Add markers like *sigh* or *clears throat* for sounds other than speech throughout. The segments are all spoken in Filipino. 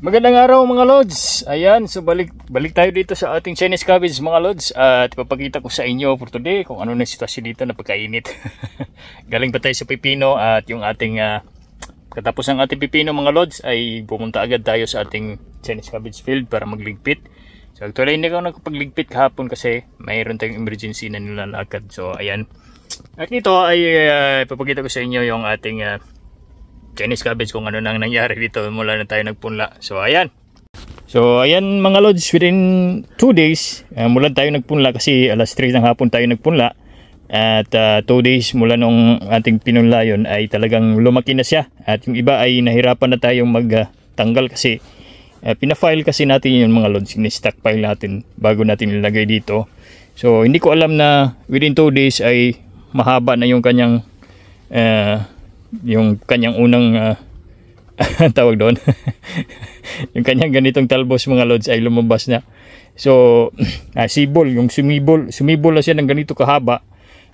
Magandang araw mga Lods. Ayan, so balik, balik tayo dito sa ating Chinese cabbage mga Lods. At ipapakita ko sa inyo for today kung ano na sitwasyon dito na pagkainit. *laughs* Galing pa tayo sa pipino at yung ating, uh, katapos ng ating pipino mga Lods ay pumunta agad tayo sa ating Chinese cabbage field para magligpit. So actually hindi ako nagpagligpit kahapon kasi mayroon tayong emergency na nilalakad. So ayan. At dito ay uh, ipapakita ko sa inyo yung ating uh, Chinese cabbage kung ano nang nangyari dito mula na tayo nagpunla. So ayan. So ayan mga lods within 2 days uh, mula tayo nagpunla kasi alas 3 ng hapon tayo nagpunla. At 2 uh, ah, days mula nung ating pinunla yun ay talagang lumaki na siya. At yung iba ay nahirapan na tayong magtanggal uh, kasi uh, pinafile kasi natin yung mga lods. Ni-stockpile natin bago natin nilagay dito. So hindi ko alam na within 2 days ay mahaba na yung kanyang uh, yung kanyang unang uh, *laughs* tawag doon *laughs* yung kanyang ganitong talbos mga lods ay lumabas na so uh, *clears throat* sibol yung sumibol sumibol na siya ng ganito kahaba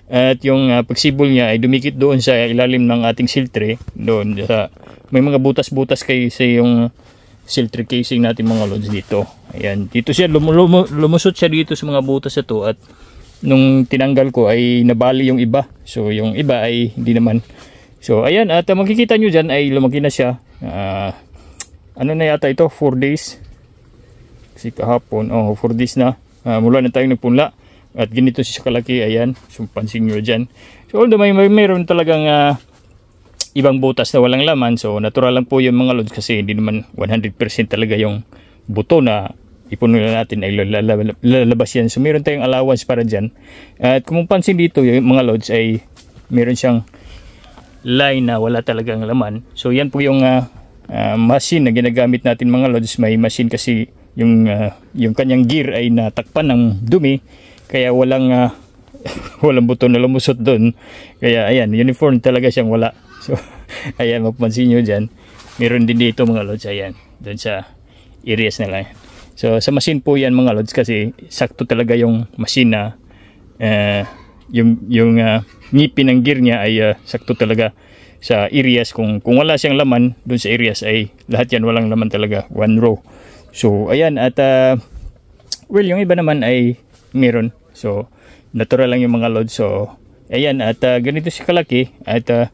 at yung uh, pagsibol niya ay dumikit doon sa ilalim ng ating siltre doon sa may mga butas-butas kay sa yung siltre casing natin mga lods dito ayan dito siya lum lum lumusot siya dito sa mga butas ito at nung tinanggal ko ay nabali yung iba so yung iba ay hindi naman So, ayan. At uh, makikita nyo dyan ay lumaki na siya. Uh, ano na yata ito? 4 days. Kasi kahapon. Oh, 4 days na. Uh, mula na tayong nagpunla. At ganito siya kalaki. Ayan. So, pansin nyo dyan. So, although may, may meron talagang uh, ibang butas na walang laman. So, natural lang po yung mga lods kasi hindi naman 100% talaga yung buto na ipunulan natin ay lalabas yan. So, meron tayong allowance para dyan. At kung pansin dito, yung mga lods ay meron siyang line na wala talagang laman. So yan po yung uh, uh, machine na ginagamit natin mga lods. May machine kasi yung, uh, yung kanyang gear ay natakpan ng dumi. Kaya walang, uh, *laughs* walang buto na lumusot doon. Kaya ayan, uniform talaga siyang wala. *laughs* So ayan, mapansin nyo dyan. Meron din dito mga lods. Ayan, doon sa areas nila. So sa machine po yan mga lods kasi sakto talaga yung machine na uh, yung yung uh, ngipin ng gear niya ay uh, sakto talaga sa areas kung kung wala siyang laman doon sa areas ay lahat yan walang laman talaga one row so ayan at uh, well yung iba naman ay meron so natural lang yung mga load so ayan at uh, ganito si kalaki at uh,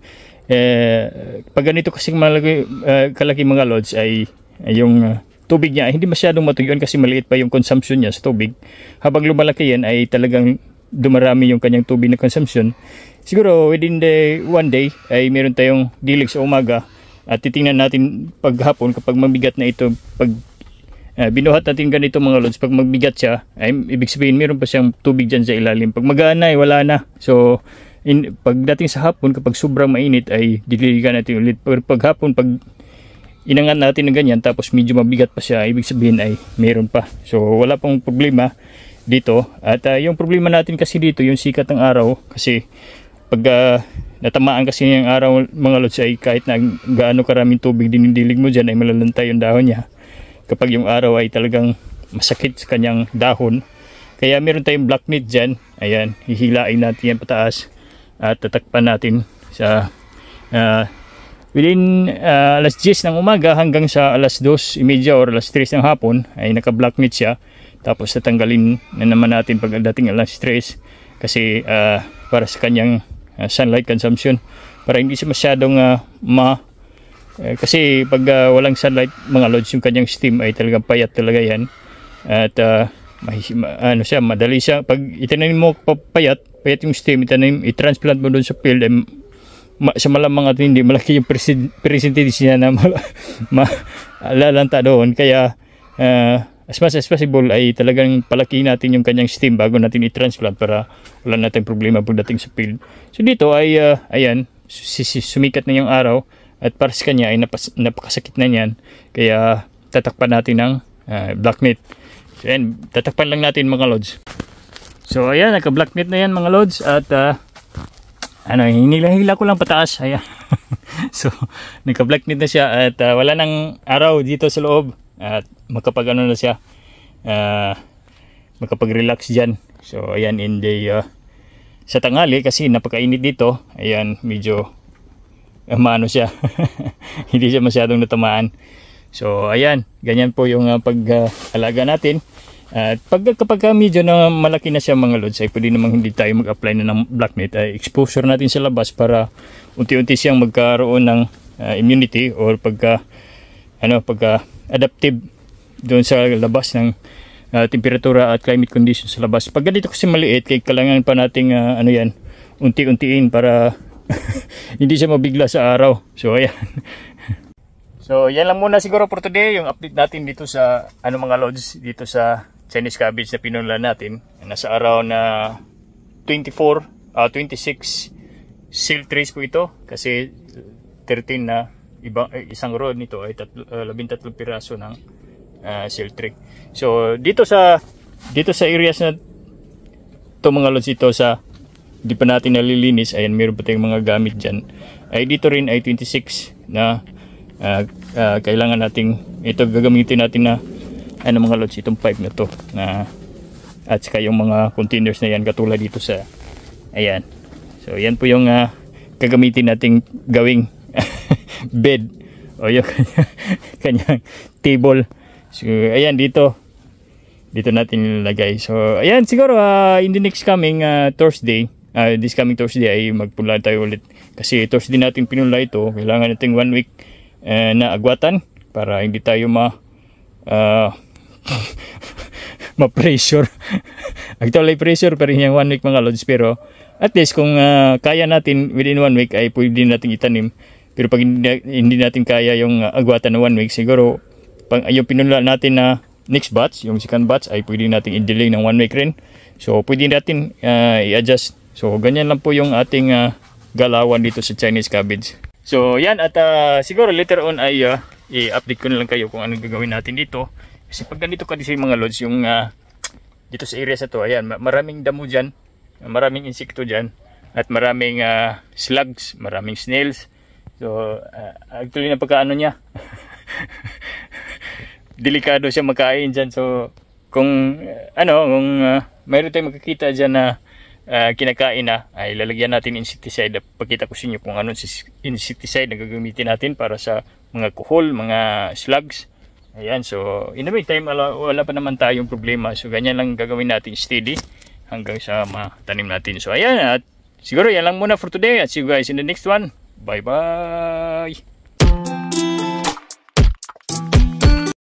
eh, pag ganito kasi malaki, uh, kalaki mga loads ay, ay yung uh, tubig niya hindi masyadong matuyuan kasi maliit pa yung consumption niya sa tubig habang lumalaki yan ay talagang dumarami yung kanyang tubig na consumption, siguro within the one day ay meron tayong dilig sa umaga at titingnan natin paghapon kapag mabigat na ito pag uh, binuhat natin ganito mga lods pag magbigat siya ay ibig sabihin meron pa siyang tubig dyan sa ilalim pag magaan na ay wala na so in, pagdating sa hapon kapag sobrang mainit ay dililigan natin ulit pero pag hapon pag inangat natin ng ganyan tapos medyo mabigat pa siya ibig sabihin ay meron pa so wala pang problema dito. At uh, yung problema natin kasi dito, yung sikat ng araw, kasi pag uh, natamaan kasi ng araw mga lods ay kahit na gaano karaming tubig din dinidilig mo dyan ay malalantay yung dahon niya. Kapag yung araw ay talagang masakit sa kanyang dahon. Kaya meron tayong black knit dyan. Ayan, hihilain natin yan pataas at tatakpan natin sa uh, within uh, alas 10 ng umaga hanggang sa alas 2.30 or alas 3 ng hapon ay naka black knit siya tapos tatanggalin na naman natin pagdating ng alas stress kasi uh, para sa kanyang uh, sunlight consumption para hindi siya masyadong uh, ma uh, kasi pag uh, walang sunlight mga lods yung kanyang steam ay talagang payat talaga yan at uh, may, ano siya madali siya pag itinanim mo papayat payat yung steam itanim i-transplant mo doon sa field ay eh, ma, sa malamang at hindi malaki yung percentage niya na ma, *laughs* ma, lalanta doon kaya uh, as much as possible ay talagang palakihin natin yung kanyang steam bago natin i-transplant para wala natin problema pagdating sa field. So dito ay uh, ayan, sumikat na yung araw at para sa kanya ay napas, napakasakit na niyan kaya tatakpan natin ng uh, ah, black net. So ayan, tatakpan lang natin mga lods. So ayan, naka-black net na yan mga lods at uh, ano, hinila-hila ko lang pataas. Ayan. *laughs* so, naka black net na siya at uh, wala nang araw dito sa loob. At makapag ano na siya uh, ah, makapag relax dyan so ayan in the uh, sa tangali kasi napakainit dito ayan medyo uh, siya *laughs* hindi siya masyadong natamaan so ayan ganyan po yung uh, pag-alaga natin at uh, pag kapag medyo na malaki na siya mga lods ay pwede namang hindi tayo mag-apply na ng black net ay exposure natin sa labas para unti-unti siyang magkaroon ng uh, immunity or pagka ano pagka adaptive doon sa labas ng uh, temperatura at climate conditions sa labas. Pag ganito kasi maliit, kaya kailangan pa nating uh, ano yan, unti-untiin para *laughs* hindi siya mabigla sa araw. So ayan. *laughs* so yan lang muna siguro for today yung update natin dito sa ano mga lodges dito sa Chinese cabbage na pinulan natin. Nasa araw na 24, uh, 26 silk trays po ito kasi 13 na ibang eh, isang roll nito ay tatlo, uh, ah, 13 piraso ng uh, ah, Siltric. So dito sa dito sa areas na to mga lods ito sa hindi pa natin nalilinis ayan meron pa tayong mga gamit dyan ay dito rin ay 26 na uh, uh, kailangan nating ito gagamitin natin na ano mga lods itong pipe na to na at saka yung mga containers na yan katulad dito sa ayan so yan po yung uh, gagamitin nating gawing *laughs* bed o yung kanyang, *laughs* kanyang table So, ayan dito. Dito natin nilalagay. So, ayan siguro uh, in the next coming uh, Thursday, uh, this coming Thursday ay magpunla tayo ulit. Kasi Thursday natin pinula ito. Kailangan natin one week uh, na agwatan para hindi tayo ma uh, *laughs* ma-pressure. Actually *laughs* pressure pero yung one week mga lods pero at least kung uh, kaya natin within one week ay pwede natin itanim. Pero pag hindi, hindi natin kaya yung agwatan na one week siguro pang yung pinunla natin na next batch, yung second batch ay pwede nating i-delay ng 1 week rin. So pwede natin uh, i-adjust. So ganyan lang po yung ating uh, galawan dito sa Chinese cabbage. So yan at uh, siguro later on ay uh, i-update ko na lang kayo kung ano gagawin natin dito. Kasi pag ganito kasi mga lods yung uh, dito sa area sa to, ayan, maraming damo diyan, maraming insekto diyan at maraming uh, slugs, maraming snails. So, uh, actually, napagkaano niya. *laughs* *laughs* delikado siya magkain dyan. So, kung ano, kung uh, mayroon tayong makikita dyan na uh, kinakain na, ay lalagyan natin insecticide. Pakita ko sa inyo kung anong insecticide na gagamitin natin para sa mga kuhol, mga slugs. Ayan, so in the meantime, wala, wala pa naman tayong problema. So, ganyan lang gagawin natin steady hanggang sa matanim natin. So, ayan, at siguro yan lang muna for today. At see you guys in the next one. Bye-bye!